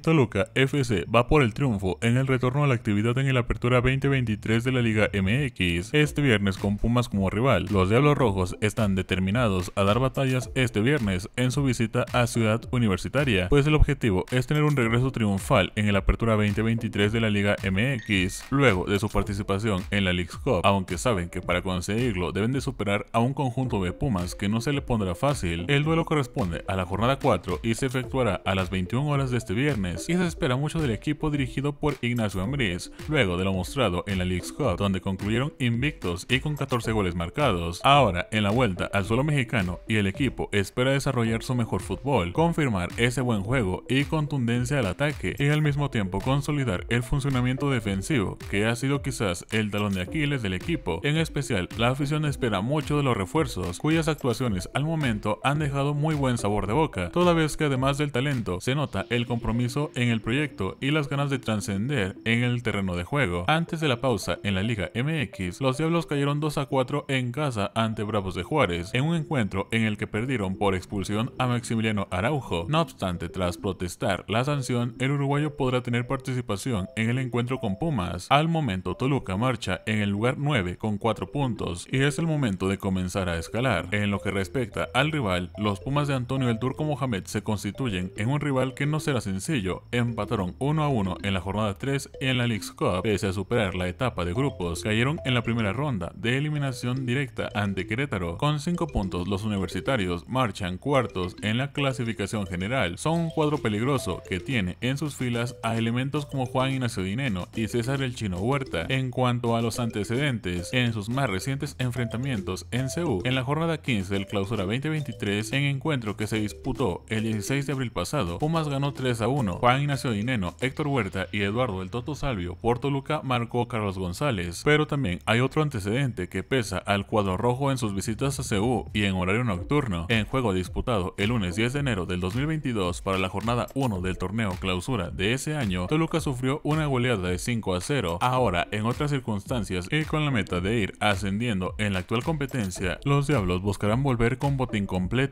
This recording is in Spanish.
Toluca FC va por el triunfo en el retorno a la actividad en el Apertura 2023 de la Liga MX este viernes con Pumas como rival. Los Diablos Rojos están determinados a dar batallas este viernes en su visita a Ciudad Universitaria, pues el objetivo es tener un regreso triunfal en el Apertura 2023 de la Liga MX luego de su participación en la League's Cup, aunque saben que para conseguirlo deben de superar a un conjunto de Pumas que no se le pondrá fácil. El duelo corresponde a la jornada 4 y se efectuará a las 21 horas de este viernes y se espera mucho del equipo dirigido por Ignacio Ambriz, luego de lo mostrado en la League Cup, donde concluyeron invictos y con 14 goles marcados. Ahora, en la vuelta al suelo mexicano y el equipo espera desarrollar su mejor fútbol, confirmar ese buen juego y contundencia al ataque y al mismo tiempo consolidar el funcionamiento defensivo, que ha sido quizás el talón de Aquiles del equipo. En especial, la afición espera mucho de los refuerzos, cuyas actuaciones al momento han dejado muy buen sabor de boca, toda vez que además del talento se nota el compromiso en el proyecto y las ganas de trascender en el terreno de juego. Antes de la pausa en la Liga MX, los Diablos cayeron 2 a 4 en casa ante Bravos de Juárez, en un encuentro en el que perdieron por expulsión a Maximiliano Araujo. No obstante, tras protestar la sanción, el uruguayo podrá tener participación en el encuentro con Pumas. Al momento, Toluca marcha en el lugar 9 con 4 puntos y es el momento de comenzar a escalar. En lo que respecta al rival, los Pumas de Antonio el Turco Mohamed se constituyen en un rival que no será sencillo empataron 1 a 1 en la jornada 3 en la Leagues Cup, pese a superar la etapa de grupos, cayeron en la primera ronda de eliminación directa ante Querétaro. Con 5 puntos, los universitarios marchan cuartos en la clasificación general. Son un cuadro peligroso que tiene en sus filas a elementos como Juan Ignacio Dineno y César el Chino Huerta. En cuanto a los antecedentes, en sus más recientes enfrentamientos en Seúl, en la jornada 15 del clausura 2023, en encuentro que se disputó el 16 de abril pasado, Pumas ganó 3 a 1 Juan Ignacio Dineno, Héctor Huerta y Eduardo El Toto Salvio por Toluca marcó Carlos González, pero también hay otro antecedente que pesa al cuadro rojo en sus visitas a CU y en horario nocturno, en juego disputado el lunes 10 de enero del 2022 para la jornada 1 del torneo clausura de ese año, Toluca sufrió una goleada de 5 a 0, ahora en otras circunstancias y con la meta de ir ascendiendo en la actual competencia, los Diablos buscarán volver con botín completo